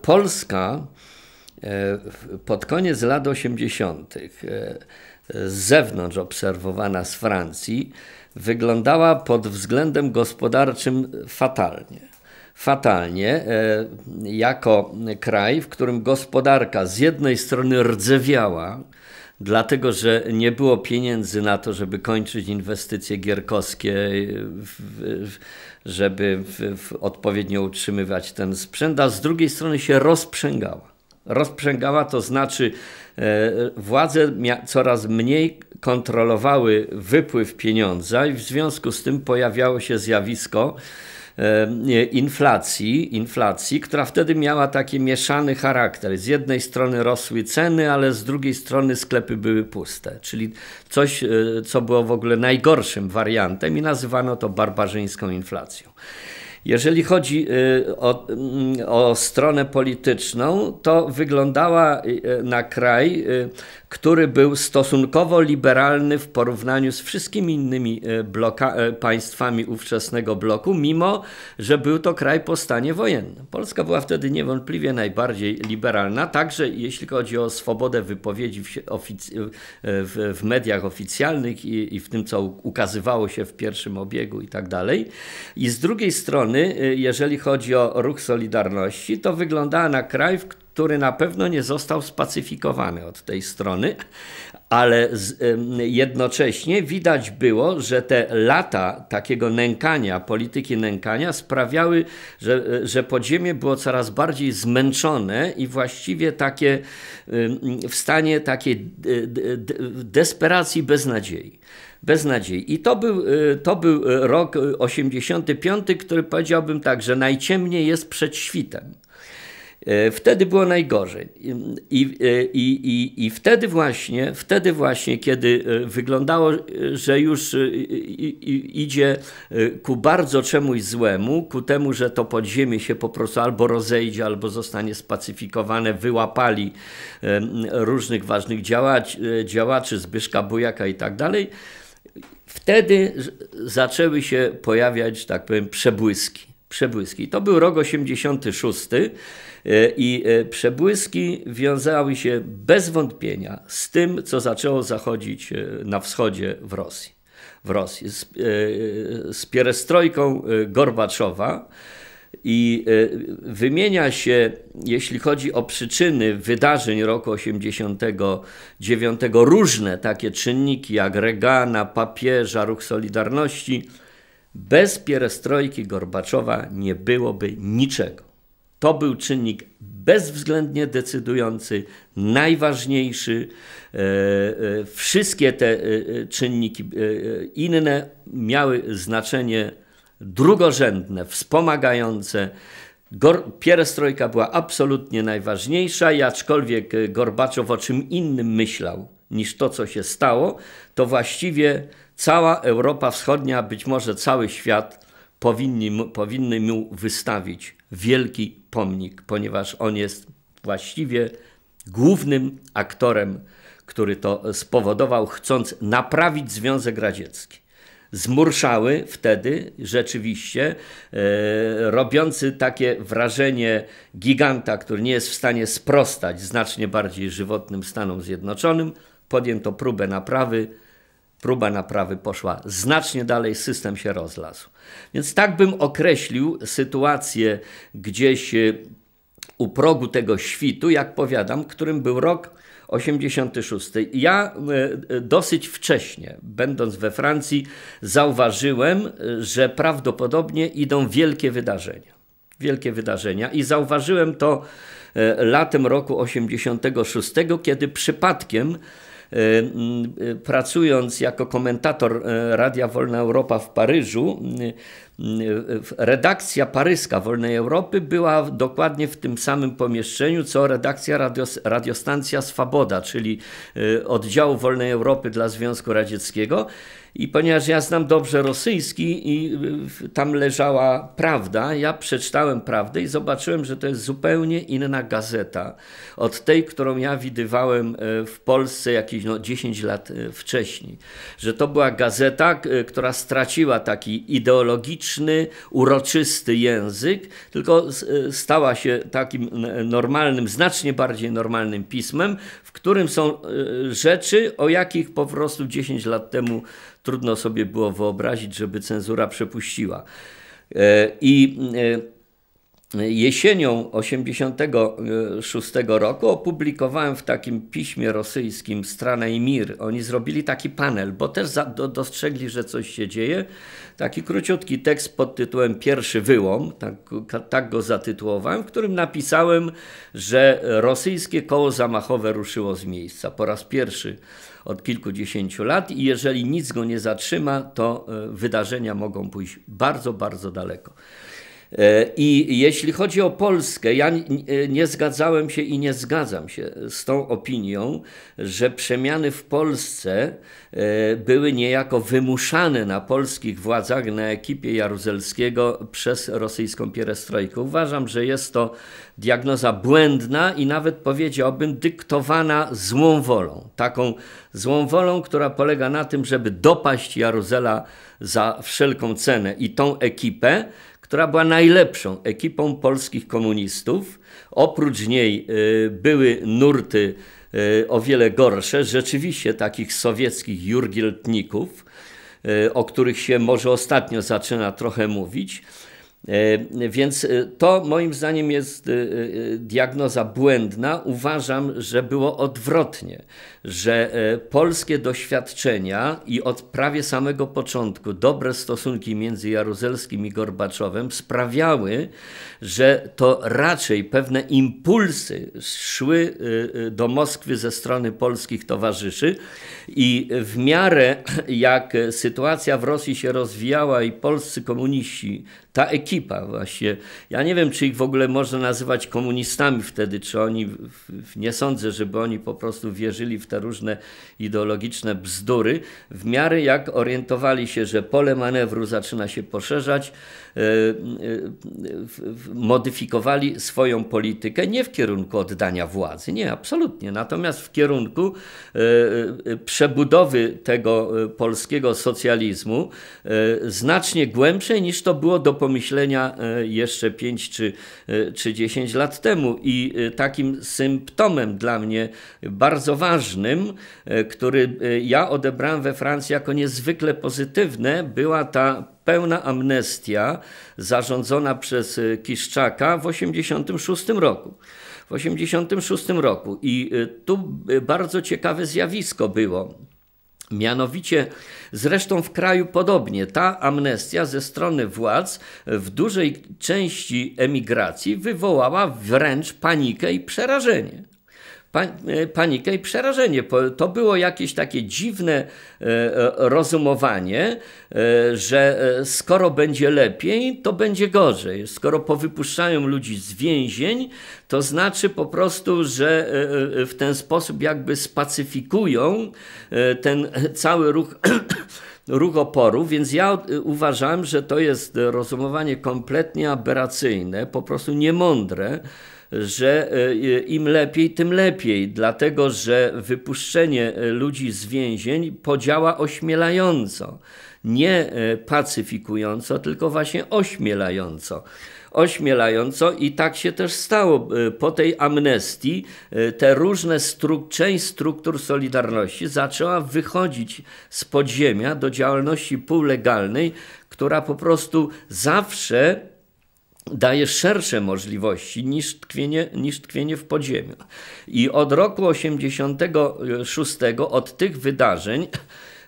Polska e, pod koniec lat 80. E, z zewnątrz obserwowana z Francji wyglądała pod względem gospodarczym fatalnie. Fatalnie, e, jako kraj, w którym gospodarka z jednej strony rdzewiała, dlatego że nie było pieniędzy na to, żeby kończyć inwestycje gierkowskie, żeby odpowiednio utrzymywać ten sprzęt, a z drugiej strony się rozprzęgała. Rozprzęgała to znaczy, e, władze coraz mniej kontrolowały wypływ pieniądza, i w związku z tym pojawiało się zjawisko, E, inflacji, inflacji, która wtedy miała taki mieszany charakter. Z jednej strony rosły ceny, ale z drugiej strony sklepy były puste, czyli coś, e, co było w ogóle najgorszym wariantem i nazywano to barbarzyńską inflacją. Jeżeli chodzi e, o, mm, o, stronę polityczną, to wyglądała na kraj który był stosunkowo liberalny w porównaniu z wszystkimi innymi e, bloka, e, państwami ówczesnego bloku, mimo że był to kraj po stanie wojennym. Polska była wtedy niewątpliwie najbardziej liberalna, także jeśli chodzi o swobodę wypowiedzi w, e, w, w mediach oficjalnych i, i, w tym, co ukazywało się w pierwszym obiegu i tak dalej. I z drugiej strony, jeżeli chodzi o ruch Solidarności, to wyglądała na kraj, w którym który na pewno nie został spacyfikowany od tej strony, ale jednocześnie widać było, że te lata takiego nękania, polityki nękania sprawiały, że, e, że podziemie było coraz bardziej zmęczone i właściwie takie w stanie takiej desperacji bez nadziei bez nadziei. I to był, e, to był e, rok 85, który powiedziałbym tak, że najciemniej jest przed świtem. E, wtedy było najgorzej. I, i, i, i wtedy właśnie, wtedy właśnie, kiedy e, wyglądało, e, że już idzie ku bardzo czemuś złemu, ku temu, że to podziemie się po prostu albo rozejdzie, albo zostanie spacyfikowane, wyłapali różnych ważnych działaczy, działaczy Zbyszka Bujaka i tak dalej, wtedy zaczęły się pojawiać, tak powiem, przebłyski. Przebłyski. To był rok 86. E, I e, przebłyski wiązały się bez wątpienia z tym, co zaczęło zachodzić e, na wschodzie w Rosji. W Rosji z, z pierestrojką Gorbaczowa. I wymienia się, jeśli chodzi o przyczyny wydarzeń roku 89, różne takie czynniki jak Regana, papieża, ruch Solidarności. Bez pierestrojki Gorbaczowa nie byłoby niczego. To był czynnik bezwzględnie decydujący, najważniejszy. E, e, wszystkie te e, czynniki inne miały znaczenie drugorzędne, wspomagające. pierestrojka była absolutnie najważniejsza i aczkolwiek Gorbaczow o czym innym myślał niż to, co się stało, to właściwie cała Europa Wschodnia, być może cały świat powinni, powinny mu wystawić wielki pomnik, ponieważ on jest właściwie głównym aktorem, który to spowodował, chcąc naprawić Związek Radziecki. Zmurszały wtedy rzeczywiście, e, robiący takie wrażenie giganta, który nie jest w stanie sprostać znacznie bardziej żywotnym Stanom Zjednoczonym, podjęto próbę naprawy, próba naprawy poszła znacznie dalej, system się rozlazł. Więc tak bym określił sytuację gdzieś y, u progu tego świtu, jak powiadam, którym był rok 86. Ja y, y, dosyć wcześnie, będąc we Francji, zauważyłem, że prawdopodobnie idą wielkie wydarzenia. Wielkie wydarzenia i zauważyłem to latem roku 86, kiedy przypadkiem Y, y, pracując jako komentator y, Radia Wolna Europa w Paryżu, redakcja paryska Wolnej Europy była dokładnie w tym samym pomieszczeniu, co redakcja radios, radiostancja Swoboda, czyli oddziału Wolnej Europy dla Związku Radzieckiego. I ponieważ ja znam dobrze rosyjski i y, tam leżała prawda, ja przeczytałem prawdę i zobaczyłem, że to jest zupełnie inna gazeta od tej, którą ja widywałem y, w Polsce jakieś no, 10 lat y, wcześniej. Że to była gazeta, która straciła taki ideologiczny, uroczysty język, tylko stała się takim normalnym, znacznie bardziej normalnym pismem, w którym są rzeczy, o jakich po prostu 10 lat temu trudno sobie było wyobrazić, żeby cenzura przepuściła. E, I e, jesienią 1986 roku opublikowałem w takim piśmie rosyjskim Strana i Mir. Oni zrobili taki panel, bo też dostrzegli, że coś się dzieje. Taki króciutki tekst pod tytułem Pierwszy wyłom, tak, tak go zatytułowałem, w którym napisałem, że rosyjskie koło zamachowe ruszyło z miejsca po raz pierwszy od kilkudziesięciu lat i jeżeli nic go nie zatrzyma, to e, wydarzenia mogą pójść bardzo, bardzo daleko. E, I jeśli chodzi o Polskę, ja e, nie zgadzałem się i nie zgadzam się z tą opinią, że przemiany w Polsce e, były niejako wymuszane na polskich władzach, na ekipie Jaruzelskiego przez rosyjską pierestrojkę. Uważam, że jest to diagnoza błędna i nawet powiedziałbym dyktowana złą wolą. Taką złą wolą, która polega na tym, żeby dopaść Jaruzela za wszelką cenę i tą ekipę, która była najlepszą ekipą polskich komunistów. Oprócz niej y, były nurty y, o wiele gorsze, rzeczywiście takich sowieckich jurgieltników, y, o których się może ostatnio zaczyna trochę mówić. E, więc e, to moim zdaniem jest e, diagnoza błędna. Uważam, że było odwrotnie, że polskie doświadczenia i od prawie samego początku dobre stosunki między Jaruzelskim i Gorbaczowem sprawiały, że to raczej pewne impulsy szły do Moskwy ze strony polskich towarzyszy i w miarę jak sytuacja w Rosji się rozwijała i polscy komuniści, ta ekipa, ekipa właśnie. Ja nie wiem, czy ich w ogóle można nazywać komunistami wtedy, czy oni, nie sądzę, żeby oni po prostu wierzyli w te różne ideologiczne bzdury, w miarę jak orientowali się, że pole manewru zaczyna się poszerzać, e, e, modyfikowali swoją politykę nie w kierunku oddania władzy, nie, absolutnie, natomiast w kierunku e, przebudowy tego polskiego socjalizmu znacznie głębszej niż to było do pomyślenia pokolenia e, jeszcze 5 czy, e, czy 10 lat temu. I e, takim symptomem dla mnie bardzo ważnym, który ja odebrałem we Francji jako niezwykle pozytywne, była ta pełna amnestia zarządzona przez Kiszczaka w 1986 roku. W 1986 roku. I tu bardzo ciekawe zjawisko było Mianowicie, zresztą w kraju podobnie, ta amnestia ze strony władz w dużej części emigracji wywołała wręcz panikę i przerażenie. E, panikę i przerażenie. To było jakieś takie dziwne e, e, rozumowanie, że skoro będzie lepiej, to będzie gorzej. Skoro powypuszczają ludzi z więzień, to znaczy po prostu, że w ten sposób jakby spacyfikują ten cały ruch. ruch oporu, więc ja uważam, że to jest rozumowanie kompletnie aberracyjne, po prostu niemądre, że e, im lepiej, tym lepiej, dlatego że wypuszczenie e, ludzi z więzień podziała ośmielająco, nie e, pacyfikująco, tylko właśnie ośmielająco ośmielająco i tak się też stało. Po tej amnestii te różne struk część struktur Solidarności zaczęła wychodzić z podziemia do działalności półlegalnej, która po prostu zawsze daje szersze możliwości niż tkwienie, niż tkwienie w podziemiu. I od roku 86, od tych wydarzeń,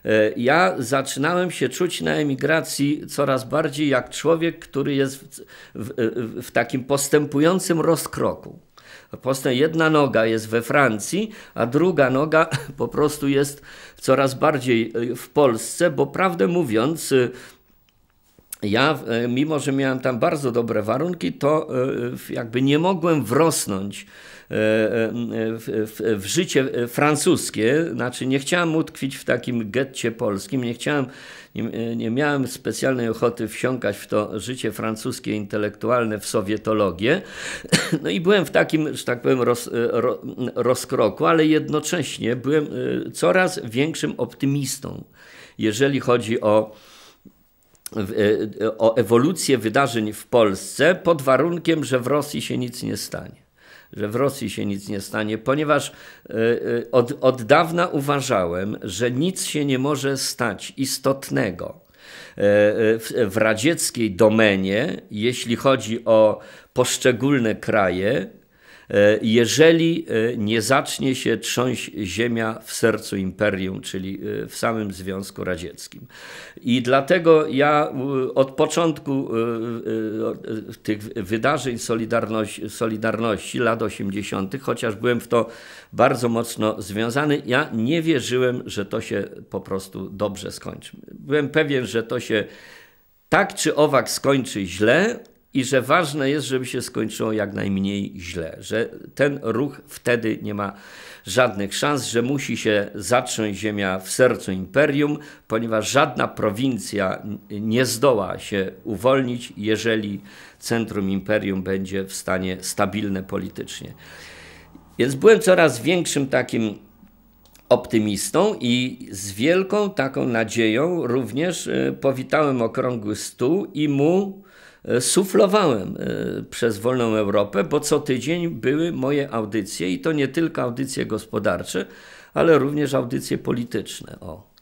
e, ja zaczynałem się czuć na emigracji coraz bardziej jak człowiek, który jest w, w, w takim postępującym rozkroku. jedna noga jest we Francji, a druga noga po prostu jest coraz bardziej e, w Polsce, bo prawdę mówiąc, e, ja, e, mimo że miałem tam bardzo dobre warunki, to e, jakby nie mogłem wrosnąć e, w, w, w, życie francuskie, znaczy nie chciałem utkwić w takim getcie polskim, nie chciałem, nie, nie miałem specjalnej ochoty wsiąkać w to życie francuskie intelektualne, w sowietologię. No i byłem w takim, że tak powiem, roz, ro, rozkroku, ale jednocześnie byłem coraz większym optymistą, jeżeli chodzi o E, e, o ewolucję wydarzeń w Polsce pod warunkiem, że w Rosji się nic nie stanie. Że w Rosji się nic nie stanie, ponieważ e, od, od dawna uważałem, że nic się nie może stać istotnego w, w radzieckiej domenie, jeśli chodzi o poszczególne kraje, E, jeżeli e, nie zacznie się trząść ziemia w sercu imperium, czyli e, w samym Związku Radzieckim. I dlatego ja od początku tych wydarzeń Solidarności, Solidarności lat 80., chociaż byłem w to bardzo mocno związany, ja nie wierzyłem, że to się po prostu dobrze skończy. Byłem pewien, że to się tak czy owak skończy źle, i że ważne jest, żeby się skończyło jak najmniej źle, że ten ruch wtedy nie ma żadnych szans, że musi się zatrząść ziemia w sercu imperium, ponieważ żadna prowincja nie zdoła się uwolnić, jeżeli centrum imperium będzie w stanie stabilne politycznie. Więc byłem coraz większym takim optymistą i z wielką taką nadzieją również e, powitałem okrągły stół i mu E, suflowałem e, przez Wolną Europę, bo co tydzień były moje audycje i to nie tylko audycje gospodarcze, ale również audycje polityczne. O.